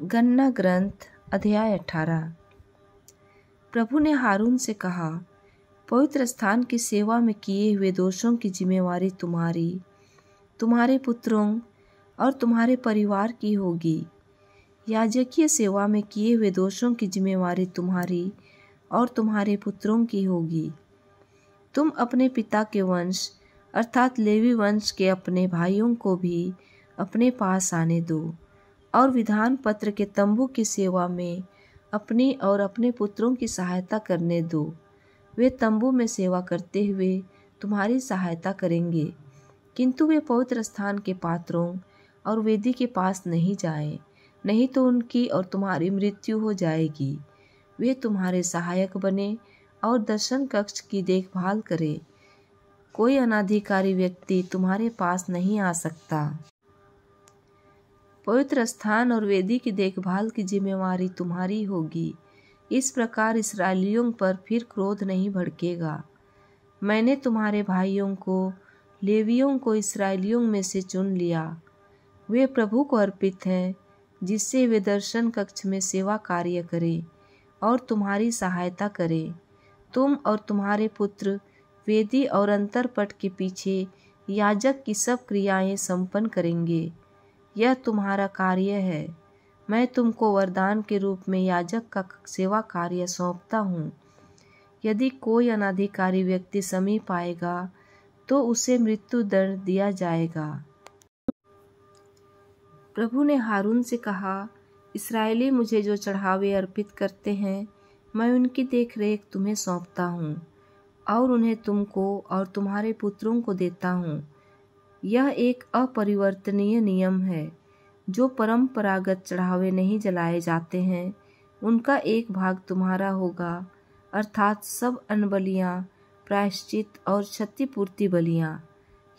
गन्ना ग्रंथ अध्याय अठारह प्रभु ने हारून से कहा पवित्र स्थान की सेवा में किए हुए दोषों की जिम्मेवारी तुम्हारी तुम्हारे पुत्रों और तुम्हारे परिवार की होगी याजकीय सेवा में किए हुए दोषों की जिम्मेवारी तुम्हारी और तुम्हारे पुत्रों की होगी तुम अपने पिता के वंश अर्थात लेवी वंश के अपने भाइयों को भी अपने पास आने दो और विधान पत्र के तंबू की सेवा में अपनी और अपने पुत्रों की सहायता करने दो वे तंबू में सेवा करते हुए तुम्हारी सहायता करेंगे किंतु वे पवित्र स्थान के पात्रों और वेदी के पास नहीं जाएं, नहीं तो उनकी और तुम्हारी मृत्यु हो जाएगी वे तुम्हारे सहायक बने और दर्शन कक्ष की देखभाल करें कोई अनाधिकारी व्यक्ति तुम्हारे पास नहीं आ सकता पवित्र स्थान और वेदी की देखभाल की जिम्मेवारी तुम्हारी होगी इस प्रकार इसराइलियों पर फिर क्रोध नहीं भड़केगा मैंने तुम्हारे भाइयों को लेवियों को इसराइलियों में से चुन लिया वे प्रभु को अर्पित हैं जिससे वे दर्शन कक्ष में सेवा कार्य करें और तुम्हारी सहायता करें तुम और तुम्हारे पुत्र वेदी और अंतरपट के पीछे याजक की सब क्रियाएं संपन्न करेंगे यह तुम्हारा कार्य है मैं तुमको वरदान के रूप में याजक का सेवा कार्य सौंपता हूँ यदि कोई अनाधिकारी व्यक्ति समीप आएगा तो उसे मृत्यु दंड दिया जाएगा प्रभु ने हारून से कहा इसराइली मुझे जो चढ़ावे अर्पित करते हैं मैं उनकी देखरेख तुम्हें सौंपता हूँ और उन्हें तुमको और तुम्हारे पुत्रों को देता हूँ यह एक अपरिवर्तनीय नियम है जो परंपरागत चढ़ावे नहीं जलाए जाते हैं उनका एक भाग तुम्हारा होगा अर्थात सब अनबलियाँ प्रायश्चित और क्षतिपूर्ति बलियाँ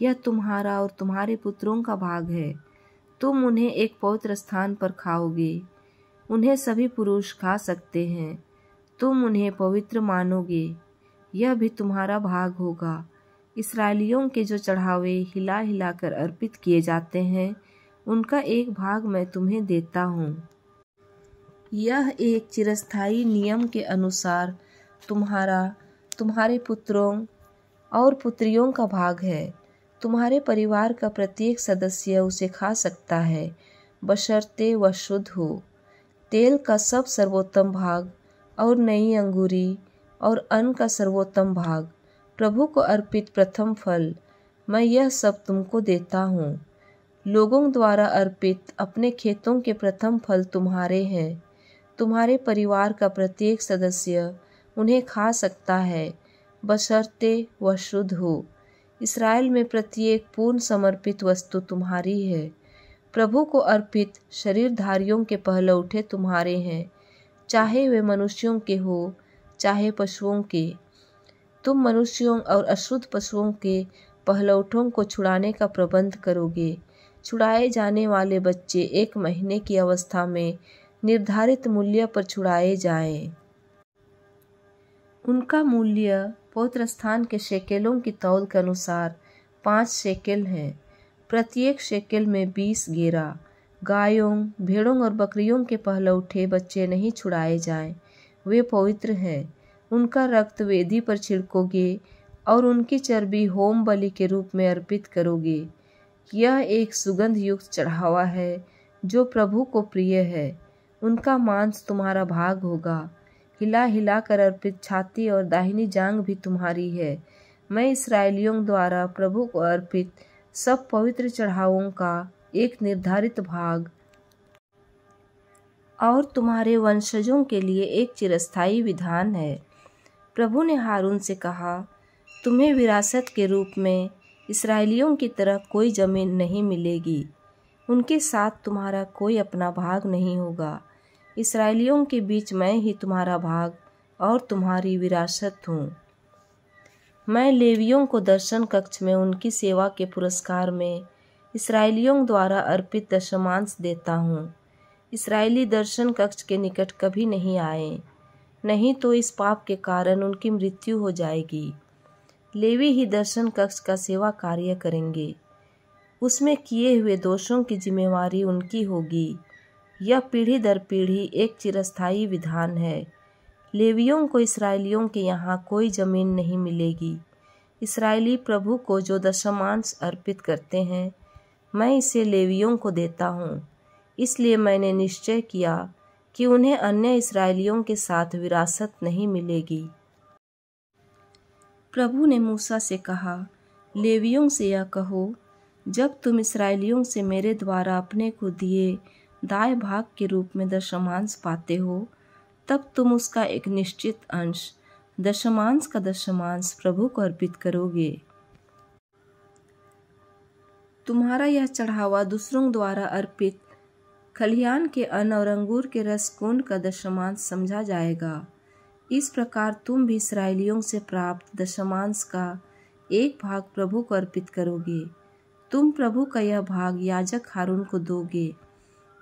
यह तुम्हारा और तुम्हारे पुत्रों का भाग है तुम उन्हें एक पवित्र स्थान पर खाओगे उन्हें सभी पुरुष खा सकते हैं तुम उन्हें पवित्र मानोगे यह भी तुम्हारा भाग होगा इसराइलियों के जो चढ़ावे हिला हिलाकर अर्पित किए जाते हैं उनका एक भाग मैं तुम्हें देता हूँ यह एक चिरस्थायी नियम के अनुसार तुम्हारा तुम्हारे पुत्रों और पुत्रियों का भाग है तुम्हारे परिवार का प्रत्येक सदस्य उसे खा सकता है बशर्ते व शुद्ध हो तेल का सब सर्वोत्तम भाग और नई अंगूरी और अन्न का सर्वोत्तम भाग प्रभु को अर्पित प्रथम फल मैं यह सब तुमको देता हूँ लोगों द्वारा अर्पित अपने खेतों के प्रथम फल तुम्हारे हैं तुम्हारे परिवार का प्रत्येक सदस्य उन्हें खा सकता है बशर्ते व शुद्ध हो इसराइल में प्रत्येक पूर्ण समर्पित वस्तु तुम्हारी है प्रभु को अर्पित शरीरधारियों के उठे तुम्हारे हैं चाहे वे मनुष्यों के हो चाहे पशुओं के तुम मनुष्यों और अशुद्ध पशुओं के पहलौठों को छुड़ाने का प्रबंध करोगे छुड़ाए जाने वाले बच्चे एक महीने की अवस्था में निर्धारित मूल्य पर छुड़ाए जाएं। उनका मूल्य पौत्र स्थान के शेकेलों की तौल के अनुसार पाँच शेकेल है प्रत्येक शेकेल में बीस गेरा गायों भेड़ों और बकरियों के पहलौठे बच्चे नहीं छुड़ाए जाएं, वे पवित्र हैं उनका रक्त वेदी पर छिड़कोगे और उनकी चर्बी होम बलि के रूप में अर्पित करोगे यह एक सुगंध युक्त चढ़ावा है जो प्रभु को प्रिय है उनका मांस तुम्हारा भाग होगा हिला हिला कर अर्पित छाती और दाहिनी जांग भी तुम्हारी है मैं इसराइलियों द्वारा प्रभु को अर्पित सब पवित्र चढ़ावों का एक निर्धारित भाग और तुम्हारे वंशजों के लिए एक चिरस्थायी विधान है प्रभु ने हारून से कहा तुम्हें विरासत के रूप में इसराइलियों की तरह कोई ज़मीन नहीं मिलेगी उनके साथ तुम्हारा कोई अपना भाग नहीं होगा इसराइलियों के बीच मैं ही तुम्हारा भाग और तुम्हारी विरासत हूँ मैं लेवियों को दर्शन कक्ष में उनकी सेवा के पुरस्कार में इसराइलियों द्वारा अर्पित दशमांश देता हूँ इसराइली दर्शन कक्ष के निकट कभी नहीं आए नहीं तो इस पाप के कारण उनकी मृत्यु हो जाएगी लेवी ही दर्शन कक्ष का सेवा कार्य करेंगे उसमें किए हुए दोषों की जिम्मेवारी उनकी होगी यह पीढ़ी दर पीढ़ी एक चिरस्थायी विधान है लेवियों को इसराइलियों के यहाँ कोई ज़मीन नहीं मिलेगी इसराइली प्रभु को जो दशमांश अर्पित करते हैं मैं इसे लेवियों को देता हूँ इसलिए मैंने निश्चय किया कि उन्हें अन्य इसराइलियों के साथ विरासत नहीं मिलेगी प्रभु ने मूसा से कहा लेवियों से यह कहो जब तुम इसराइलियों से मेरे द्वारा अपने को दिए दाय भाग के रूप में दशमांश पाते हो तब तुम उसका एक निश्चित अंश दशमांश का दशमांश प्रभु को अर्पित करोगे तुम्हारा यह चढ़ावा दूसरों द्वारा अर्पित खलिहान के अन्न और अंगूर के रस कुंड का दशमांश समझा जाएगा इस प्रकार तुम भी इसराइलियों से प्राप्त दशमांश का एक भाग प्रभु को अर्पित करोगे तुम प्रभु का यह भाग याजक हारून को दोगे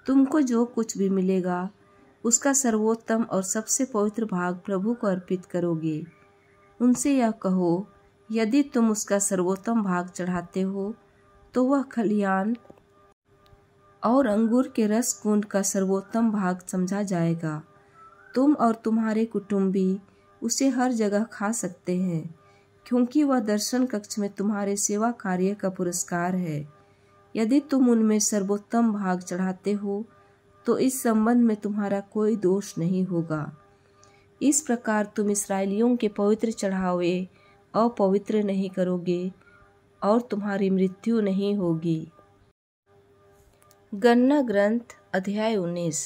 तुमको जो कुछ भी मिलेगा उसका सर्वोत्तम और सबसे पवित्र भाग प्रभु को अर्पित करोगे उनसे यह कहो यदि तुम उसका सर्वोत्तम भाग चढ़ाते हो तो वह खलियान और अंगूर के रस कुंड का सर्वोत्तम भाग समझा जाएगा तुम और तुम्हारे कुटुंबी उसे हर जगह खा सकते हैं क्योंकि वह दर्शन कक्ष में तुम्हारे सेवा कार्य का पुरस्कार है यदि तुम उनमें सर्वोत्तम भाग चढ़ाते हो तो इस संबंध में तुम्हारा कोई दोष नहीं होगा इस प्रकार तुम इसराइलियों के पवित्र चढ़ावे अपवित्र नहीं करोगे और तुम्हारी मृत्यु नहीं होगी गन्ना ग्रंथ अध्याय उन्नीस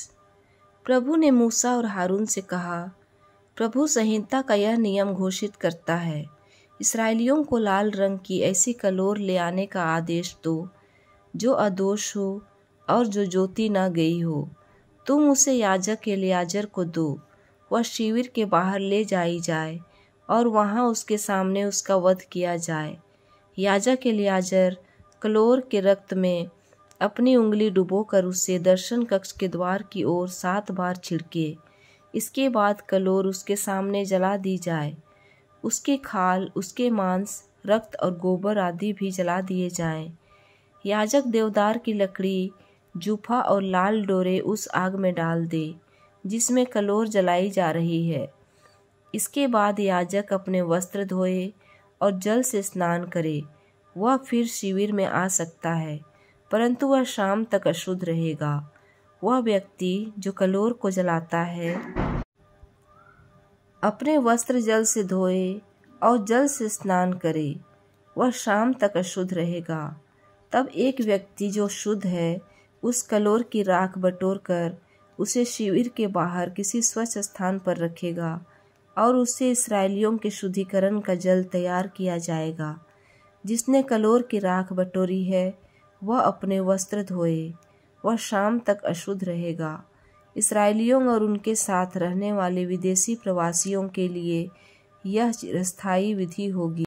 प्रभु ने मूसा और हारून से कहा प्रभु संहिता का यह नियम घोषित करता है इसराइलियों को लाल रंग की ऐसी कलोर ले आने का आदेश दो जो अदोष हो और जो ज्योति न गई हो तुम उसे याजक के लियाजर को दो वह शिविर के बाहर ले जाई जाए और वहाँ उसके सामने उसका वध किया जाए याजक के लियाजर कलोर के रक्त में अपनी उंगली डुबोकर उससे दर्शन कक्ष के द्वार की ओर सात बार छिड़के इसके बाद कलोर उसके सामने जला दी जाए उसके खाल उसके मांस रक्त और गोबर आदि भी जला दिए जाएं। याजक देवदार की लकड़ी जूफा और लाल डोरे उस आग में डाल दे जिसमें कलोर जलाई जा रही है इसके बाद याजक अपने वस्त्र धोए और जल से स्नान करे वह फिर शिविर में आ सकता है परंतु वह शाम तक अशुद्ध रहेगा वह व्यक्ति जो कलोर को जलाता है अपने वस्त्र जल से धोए और जल से स्नान करे वह शाम तक अशुद्ध रहेगा तब एक व्यक्ति जो शुद्ध है उस कलोर की राख बटोर कर उसे शिविर के बाहर किसी स्वच्छ स्थान पर रखेगा और उससे इसराइलियों के शुद्धिकरण का जल तैयार किया जाएगा जिसने कलोर की राख बटोरी है वह अपने वस्त्र धोए वह शाम तक अशुद्ध रहेगा इसराइलियों और उनके साथ रहने वाले विदेशी प्रवासियों के लिए यह चिरस्थायी विधि होगी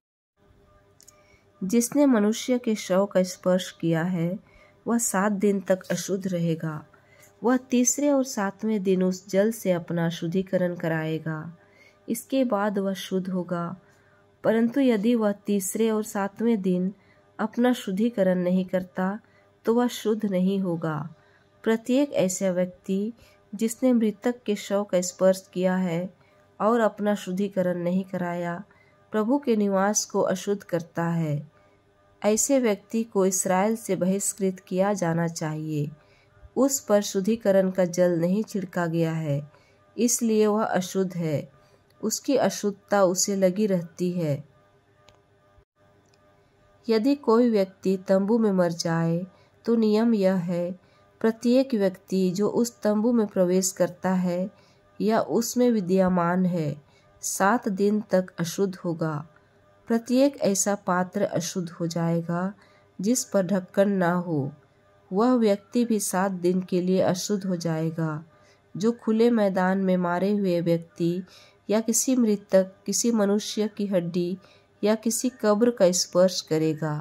जिसने मनुष्य के शव का स्पर्श किया है वह सात दिन तक अशुद्ध रहेगा वह तीसरे और सातवें दिन उस जल से अपना शुद्धिकरण कराएगा इसके बाद वह शुद्ध होगा परंतु यदि वह तीसरे और सातवें दिन अपना शुद्धिकरण नहीं करता तो वह शुद्ध नहीं होगा प्रत्येक ऐसा व्यक्ति जिसने मृतक के शव का स्पर्श किया है और अपना शुद्धिकरण नहीं कराया प्रभु के निवास को अशुद्ध करता है ऐसे व्यक्ति को इसराइल से बहिष्कृत किया जाना चाहिए उस पर शुद्धिकरण का जल नहीं छिड़का गया है इसलिए वह अशुद्ध है उसकी अशुद्धता उसे लगी रहती है यदि कोई व्यक्ति तंबू में मर जाए तो नियम यह है प्रत्येक व्यक्ति जो उस तंबू में प्रवेश करता है या उसमें विद्यमान है सात दिन तक अशुद्ध होगा प्रत्येक ऐसा पात्र अशुद्ध हो जाएगा जिस पर ढक्कन ना हो वह व्यक्ति भी सात दिन के लिए अशुद्ध हो जाएगा जो खुले मैदान में मारे हुए व्यक्ति या किसी मृतक किसी मनुष्य की हड्डी या किसी कब्र का स्पर्श करेगा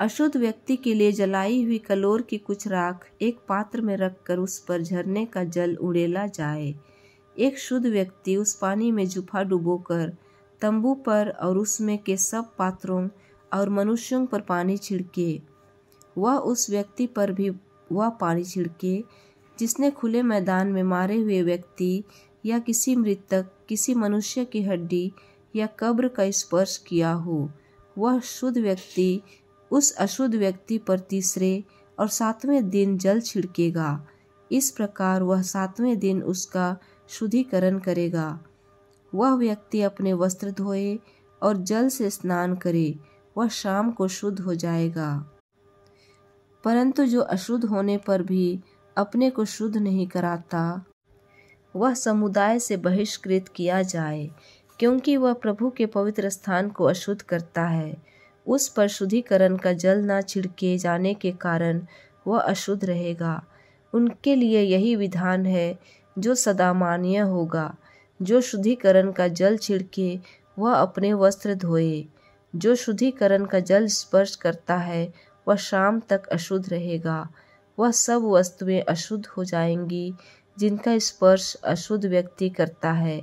अशुद्ध व्यक्ति के लिए जलाई हुई कलोर की कुछ राख एक पात्र में रखकर उस पर झरने का जल उड़ेला जाए एक शुद्ध व्यक्ति उस पानी में जुफा डुबोकर तंबू पर और उसमें के सब पात्रों और मनुष्यों पर पानी छिड़के वह उस व्यक्ति पर भी वह पानी छिड़के जिसने खुले मैदान में मारे हुए व्यक्ति या किसी मृतक किसी मनुष्य की हड्डी या कब्र का स्पर्श किया हो वह शुद्ध व्यक्ति उस अशुद्ध व्यक्ति पर तीसरे और सातवें दिन जल छिड़केगा इस प्रकार वह सातवें दिन उसका शुद्धिकरण करेगा वह व्यक्ति अपने वस्त्र धोए और जल से स्नान करे वह शाम को शुद्ध हो जाएगा परंतु जो अशुद्ध होने पर भी अपने को शुद्ध नहीं कराता वह समुदाय से बहिष्कृत किया जाए क्योंकि वह प्रभु के पवित्र स्थान को अशुद्ध करता है उस पर शुद्धिकरण का जल ना छिड़के जाने के कारण वह अशुद्ध रहेगा उनके लिए यही विधान है जो सदा मान्य होगा जो शुद्धिकरण का जल छिड़के वह अपने वस्त्र धोए जो शुद्धिकरण का जल स्पर्श करता है वह शाम तक अशुद्ध रहेगा वह सब वस्तुएं अशुद्ध हो जाएंगी जिनका स्पर्श अशुद्ध व्यक्ति करता है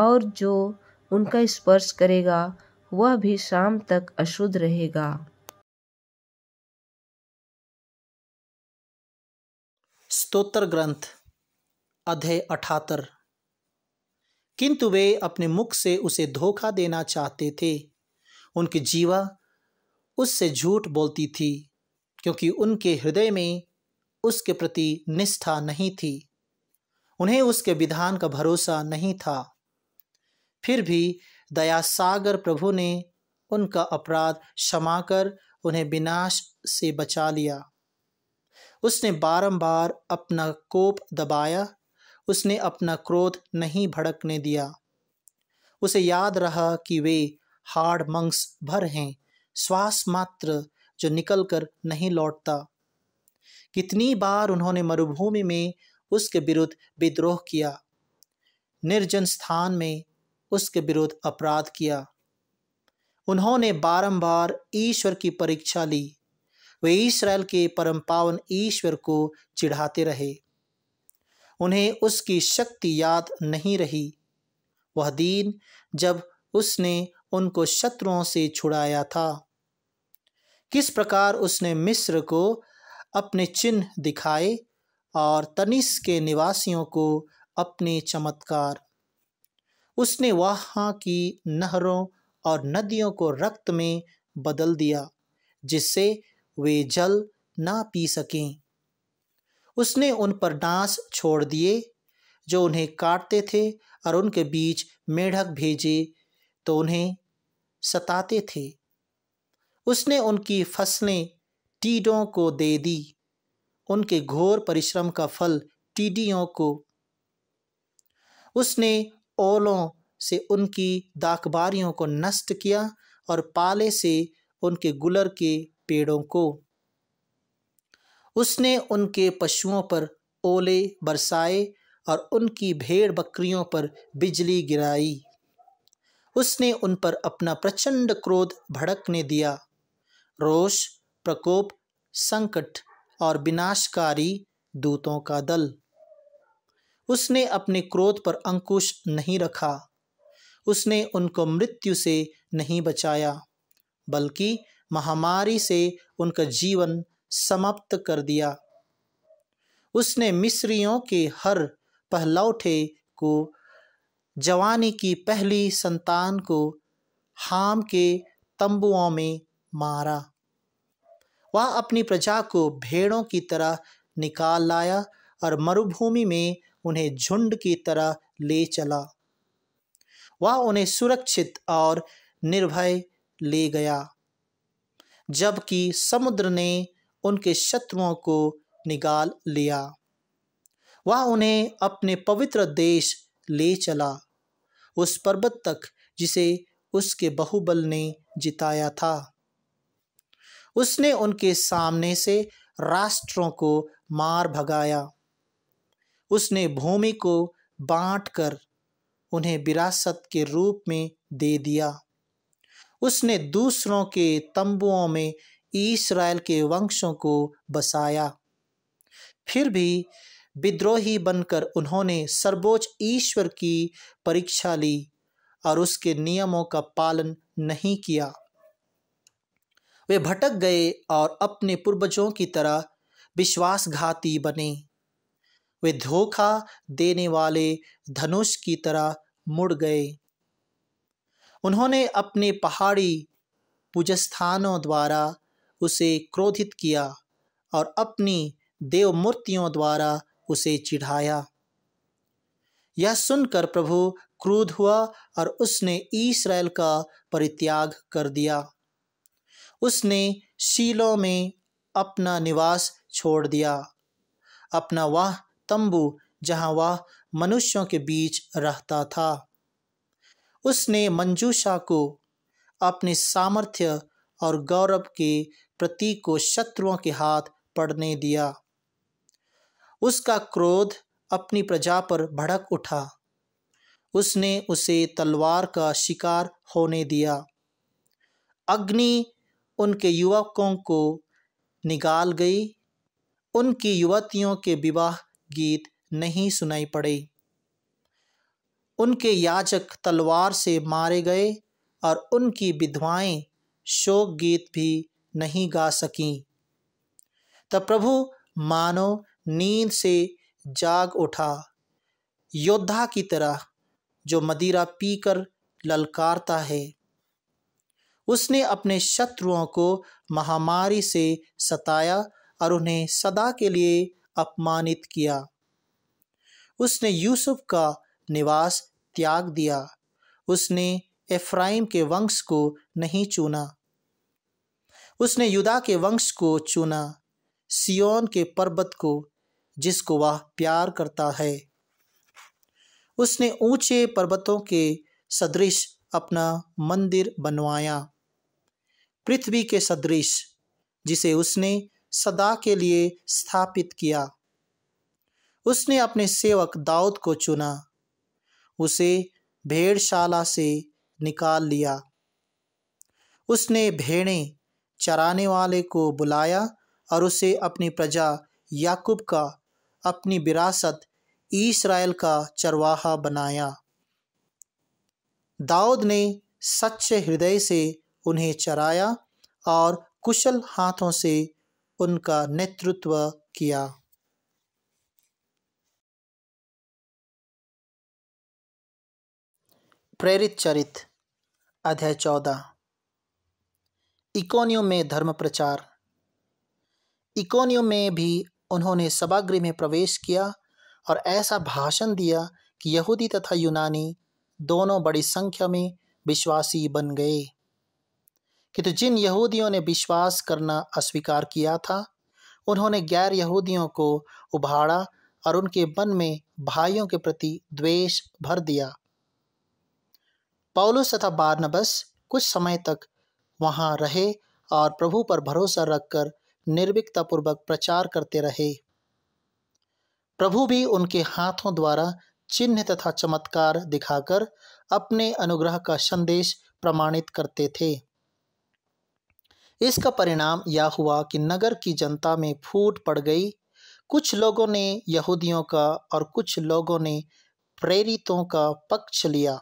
और जो उनका स्पर्श करेगा वह भी शाम तक अशुद्ध रहेगा स्तोत्र ग्रंथ अध्याय अठातर किंतु वे अपने मुख से उसे धोखा देना चाहते थे उनकी जीवा उससे झूठ बोलती थी क्योंकि उनके हृदय में उसके प्रति निष्ठा नहीं थी उन्हें उसके विधान का भरोसा नहीं था फिर भी दयासागर प्रभु ने उनका अपराध क्षमा कर उन्हें विनाश से बचा लिया उसने बारंबार अपना कोप दबाया उसने अपना क्रोध नहीं भड़कने दिया उसे याद रहा कि वे हार्ड मंग्स भर हैं श्वास मात्र जो निकलकर नहीं लौटता कितनी बार उन्होंने मरुभूमि में उसके विरुद्ध विद्रोह किया निर्जन स्थान में उसके विरुद्ध अपराध किया उन्होंने बारंबार ईश्वर की परीक्षा ली वे इसराइल के परम पावन ईश्वर को चिढ़ाते रहे उन्हें उसकी शक्ति याद नहीं रही वह दिन जब उसने उनको शत्रुओं से छुड़ाया था किस प्रकार उसने मिस्र को अपने चिन्ह दिखाए और तनिस के निवासियों को अपने चमत्कार उसने वहाँ की नहरों और नदियों को रक्त में बदल दिया जिससे वे जल ना पी सकें उसने उन पर डांस छोड़ दिए जो उन्हें काटते थे और उनके बीच मेढक भेजे तो उन्हें सताते थे उसने उनकी फसलें टीडों को दे दी उनके घोर परिश्रम का फल टीडियों को उसने ओलों से उनकी दाकबारियों को नष्ट किया और पाले से उनके गुलर के पेड़ों को उसने उनके पशुओं पर ओले बरसाए और उनकी भेड़ बकरियों पर बिजली गिराई उसने उन पर अपना प्रचंड क्रोध भड़कने दिया रोष प्रकोप संकट और विनाशकारी दूतों का दल उसने अपने क्रोध पर अंकुश नहीं रखा उसने उनको मृत्यु से नहीं बचाया बल्कि महामारी से उनका जीवन समाप्त कर दिया उसने मिस्रियों के हर पहलौठे को जवानी की पहली संतान को हाम के तंबुओं में मारा वह अपनी प्रजा को भेड़ों की तरह निकाल लाया और मरुभूमि में उन्हें झुंड की तरह ले चला वह उन्हें सुरक्षित और निर्भय ले गया जबकि समुद्र ने उनके शत्रुओं को निकाल लिया वह उन्हें अपने पवित्र देश ले चला उस पर्वत तक जिसे उसके बहुबल ने जिताया था उसने उनके सामने से राष्ट्रों को मार भगाया उसने भूमि को बांट कर उन्हें विरासत के रूप में दे दिया उसने दूसरों के तंबुओं में इसराइल के वंशों को बसाया फिर भी विद्रोही बनकर उन्होंने सर्वोच्च ईश्वर की परीक्षा ली और उसके नियमों का पालन नहीं किया वे भटक गए और अपने पूर्वजों की तरह विश्वासघाती बने वे धोखा देने वाले धनुष की तरह मुड़ गए उन्होंने अपने पहाड़ी पूजस्थानों द्वारा उसे क्रोधित किया और अपनी देव मूर्तियों द्वारा उसे चिढ़ाया यह सुनकर प्रभु क्रोध हुआ और उसने इसराइल का परित्याग कर दिया उसने शीलो में अपना निवास छोड़ दिया अपना वह तंबू जहां वह मनुष्यों के बीच रहता था उसने मंजूषा को अपने सामर्थ्य और गौरव के प्रतीक को शत्रुओं के हाथ पड़ने दिया उसका क्रोध अपनी प्रजा पर भड़क उठा उसने उसे तलवार का शिकार होने दिया अग्नि उनके युवकों को निकाल गई उनकी युवतियों के विवाह गीत नहीं सुनाई पड़े उनके याचक तलवार से मारे गए और उनकी विधवाएं शोक गीत भी नहीं गा सकीं तब तो प्रभु मानो नींद से जाग उठा योद्धा की तरह जो मदिरा पीकर ललकारता है उसने अपने शत्रुओं को महामारी से सताया और उन्हें सदा के लिए अपमानित किया उसने यूसुफ का निवास त्याग दिया उसने एफ्राइम के वंश को नहीं चुना उसने युदा के वंश को चुना सियोन के पर्वत को जिसको वह प्यार करता है उसने ऊंचे पर्वतों के सदृश अपना मंदिर बनवाया पृथ्वी के सदृश जिसे उसने सदा के लिए स्थापित किया उसने अपने सेवक दाऊद को चुना उसे भेड़शाला से निकाल लिया उसने भेड़े चराने वाले को बुलाया और उसे अपनी प्रजा याकूब का अपनी विरासत इसराइल का चरवाहा बनाया दाऊद ने सच्चे हृदय से उन्हें चराया और कुशल हाथों से उनका नेतृत्व किया प्रेरित चरित अध्याय चौदह इकोनियो में धर्म प्रचार इकोनियो में भी उन्होंने सभागृह में प्रवेश किया और ऐसा भाषण दिया कि यहूदी तथा यूनानी दोनों बड़ी संख्या में विश्वासी बन गए कि तो जिन यहूदियों ने विश्वास करना अस्वीकार किया था उन्होंने गैर यहूदियों को उभाड़ा और उनके मन में भाइयों के प्रति द्वेष भर दिया पौलुस तथा बारनबस कुछ समय तक वहां रहे और प्रभु पर भरोसा रखकर निर्भिकतापूर्वक प्रचार करते रहे प्रभु भी उनके हाथों द्वारा चिन्ह तथा चमत्कार दिखाकर अपने अनुग्रह का संदेश प्रमाणित करते थे इसका परिणाम यह हुआ कि नगर की जनता में फूट पड़ गई कुछ लोगों ने यहूदियों का और कुछ लोगों ने प्रेरितों का पक्ष लिया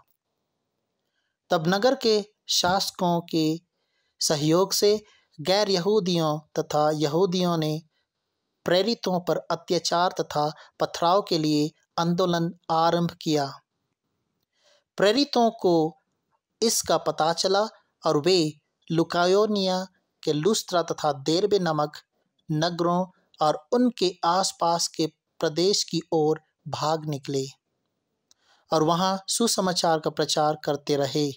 तब नगर के शासकों के सहयोग से गैर यहूदियों तथा यहूदियों ने प्रेरितों पर अत्याचार तथा पथराव के लिए आंदोलन आरंभ किया प्रेरितों को इसका पता चला और वे लुकायोनिया के लुस्त्रा तथा देरबे नमक नगरों और उनके आसपास के प्रदेश की ओर भाग निकले और वहां सुसमाचार का प्रचार करते रहे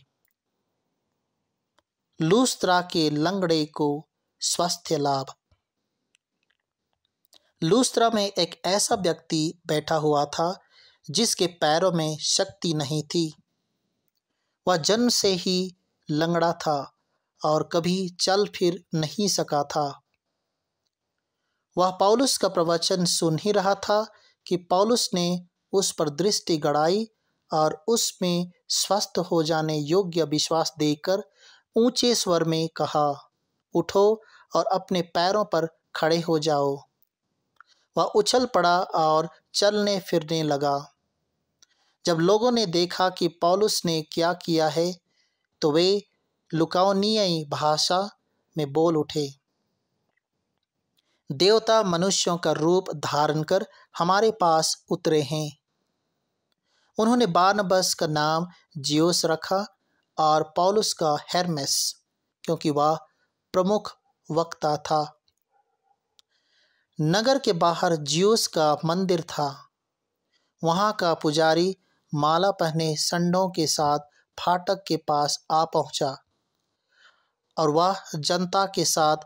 लूस्त्रा के लंगड़े को स्वास्थ्य लाभ लूस्त्रा में एक ऐसा व्यक्ति बैठा हुआ था जिसके पैरों में शक्ति नहीं थी वह जन्म से ही लंगड़ा था और कभी चल फिर नहीं सका था वह पौलुस का प्रवचन सुन ही रहा था कि पौलुस ने उस पर दृष्टि गड़ाई और उसमें स्वस्थ हो जाने योग्य विश्वास देकर ऊंचे स्वर में कहा उठो और अपने पैरों पर खड़े हो जाओ वह उछल पड़ा और चलने फिरने लगा जब लोगों ने देखा कि पौलुस ने क्या किया है तो वे लुकावनी भाषा में बोल उठे देवता मनुष्यों का रूप धारण कर हमारे पास उतरे हैं उन्होंने बारनबस का नाम जियोस रखा और पॉलुस का हेरमेस क्योंकि वह प्रमुख वक्ता था नगर के बाहर जियोस का मंदिर था वहाँ का पुजारी माला पहने संडों के साथ फाटक के पास आ पहुँचा और वह जनता के साथ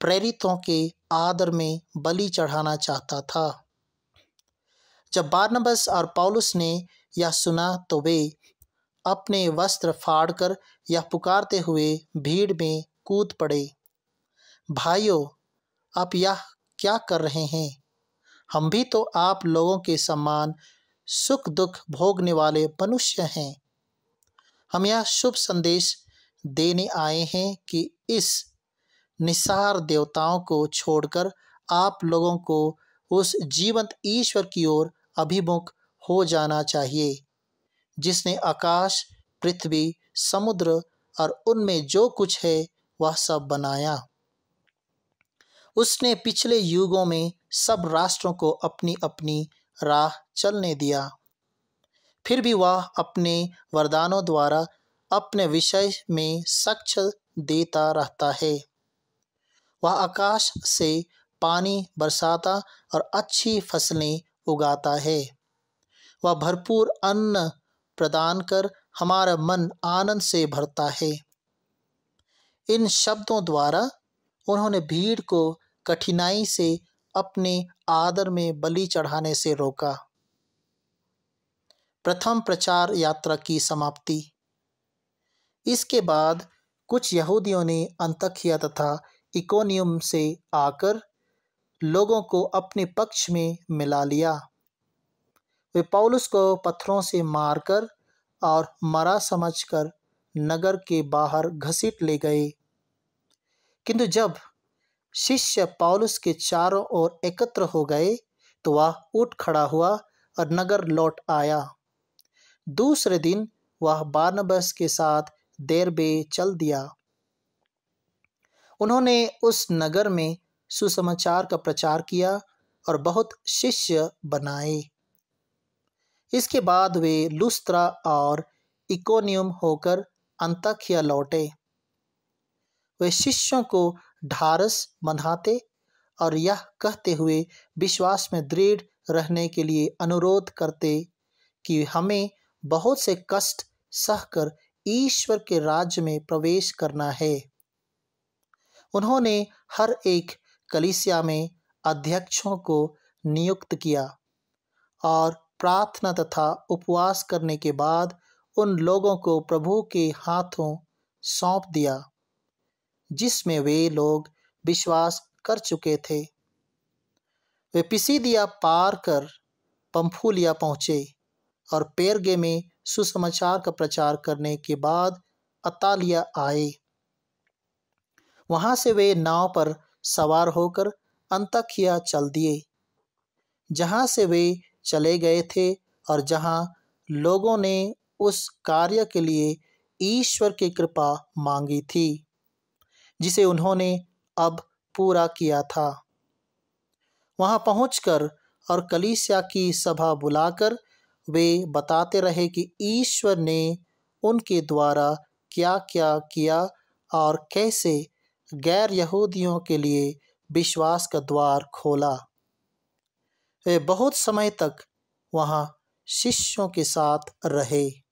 प्रेरितों के आदर में बलि चढ़ाना चाहता था जब बारनबस और पौलुस ने यह सुना तो वे अपने वस्त्र फाड़कर यह पुकारते हुए भीड़ में कूद पड़े भाइयों आप यह क्या कर रहे हैं हम भी तो आप लोगों के समान सुख दुख भोगने वाले मनुष्य हैं हम यह शुभ संदेश देने आए हैं कि इस निसार देवताओं को छोड़कर आप लोगों को उस जीवंत ईश्वर की ओर अभिमुख हो जाना चाहिए जिसने आकाश पृथ्वी समुद्र और उनमें जो कुछ है वह सब बनाया उसने पिछले युगों में सब राष्ट्रों को अपनी अपनी राह चलने दिया फिर भी वह अपने वरदानों द्वारा अपने विषय में सक्ष देता रहता है वह आकाश से पानी बरसाता और अच्छी फसलें उगाता है वह भरपूर अन्न प्रदान कर हमारा मन आनंद से भरता है इन शब्दों द्वारा उन्होंने भीड़ को कठिनाई से अपने आदर में बलि चढ़ाने से रोका प्रथम प्रचार यात्रा की समाप्ति इसके बाद कुछ यहूदियों ने अंतखिया तथा इकोनियम से आकर लोगों को अपने पक्ष में मिला लिया वे पौलुस को पत्थरों से मारकर और मरा समझकर नगर के बाहर घसीट ले गए किंतु जब शिष्य पौलुस के चारों ओर एकत्र हो गए तो वह उठ खड़ा हुआ और नगर लौट आया दूसरे दिन वह बारनबस के साथ देर बे चल दिया उन्होंने उस नगर में सुसमाचार का प्रचार किया और बहुत शिष्य बनाए इसके बाद वे लुस्त्रा और इकोनियम होकर अंताखिया लौटे वे शिष्यों को ढारस बंधाते और यह कहते हुए विश्वास में दृढ़ रहने के लिए अनुरोध करते कि हमें बहुत से कष्ट सहकर ईश्वर के राज्य में प्रवेश करना है उन्होंने हर एक कलिसिया में अध्यक्षों को नियुक्त किया और प्रार्थना तथा उपवास करने के बाद उन लोगों को प्रभु के हाथों सौंप दिया जिसमें वे लोग विश्वास कर चुके थे वे पिसीदिया पार कर पंफूलिया पहुंचे और पेरगे में सुसमाचार का प्रचार करने के बाद अतालिया आए वहां से वे नाव पर सवार होकर अंतकिया चल दिए जहां से वे चले गए थे और जहां लोगों ने उस कार्य के लिए ईश्वर की कृपा मांगी थी जिसे उन्होंने अब पूरा किया था वहां पहुंचकर और कलीसिया की सभा बुलाकर वे बताते रहे कि ईश्वर ने उनके द्वारा क्या क्या किया और कैसे गैर यहूदियों के लिए विश्वास का द्वार खोला वे बहुत समय तक वहाँ शिष्यों के साथ रहे